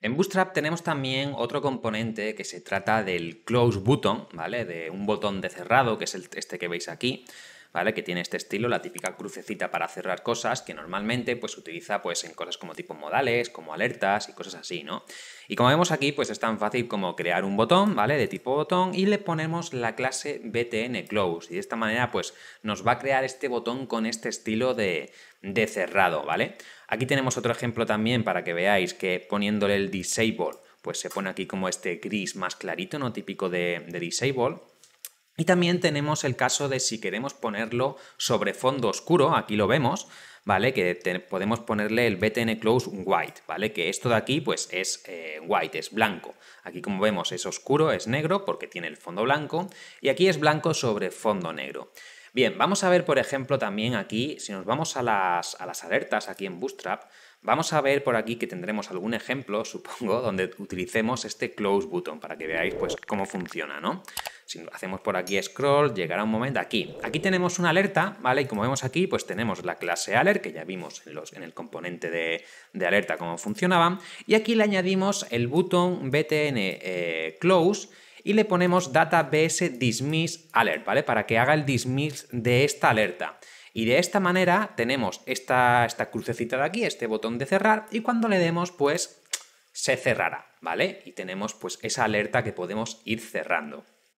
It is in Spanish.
En Bootstrap tenemos también otro componente que se trata del close button, ¿vale? De un botón de cerrado, que es este que veis aquí. Que tiene este estilo, la típica crucecita para cerrar cosas que normalmente pues se utiliza pues en cosas como tipo modales, como alertas y cosas así, ¿no? Y como vemos aquí, pues es tan fácil como crear un botón, ¿vale? De tipo botón y le ponemos la clase btn close y de esta manera pues nos va a crear este botón con este estilo de, de cerrado, ¿vale? Aquí tenemos otro ejemplo también para que veáis que poniéndole el disable pues se pone aquí como este gris más clarito, ¿no? Típico de, de disable. Y también tenemos el caso de si queremos ponerlo sobre fondo oscuro, aquí lo vemos, ¿vale? Que podemos ponerle el BTN Close White, ¿vale? Que esto de aquí pues es eh, white, es blanco. Aquí como vemos es oscuro, es negro porque tiene el fondo blanco y aquí es blanco sobre fondo negro. Bien, vamos a ver por ejemplo también aquí, si nos vamos a las, a las alertas aquí en Bootstrap, Vamos a ver por aquí que tendremos algún ejemplo, supongo, donde utilicemos este close button para que veáis pues cómo funciona, ¿no? Si hacemos por aquí scroll, llegará un momento aquí. Aquí tenemos una alerta, ¿vale? Y como vemos aquí, pues tenemos la clase alert, que ya vimos en, el componente de, alerta cómo funcionaba. Y aquí le añadimos el botón btn eh, close y le ponemos data bs dismiss alert, ¿vale? Para que haga el dismiss de esta alerta. Y de esta manera tenemos esta, esta crucecita de aquí, este botón de cerrar, y cuando le demos, pues se cerrará, ¿vale? Y tenemos pues esa alerta que podemos ir cerrando.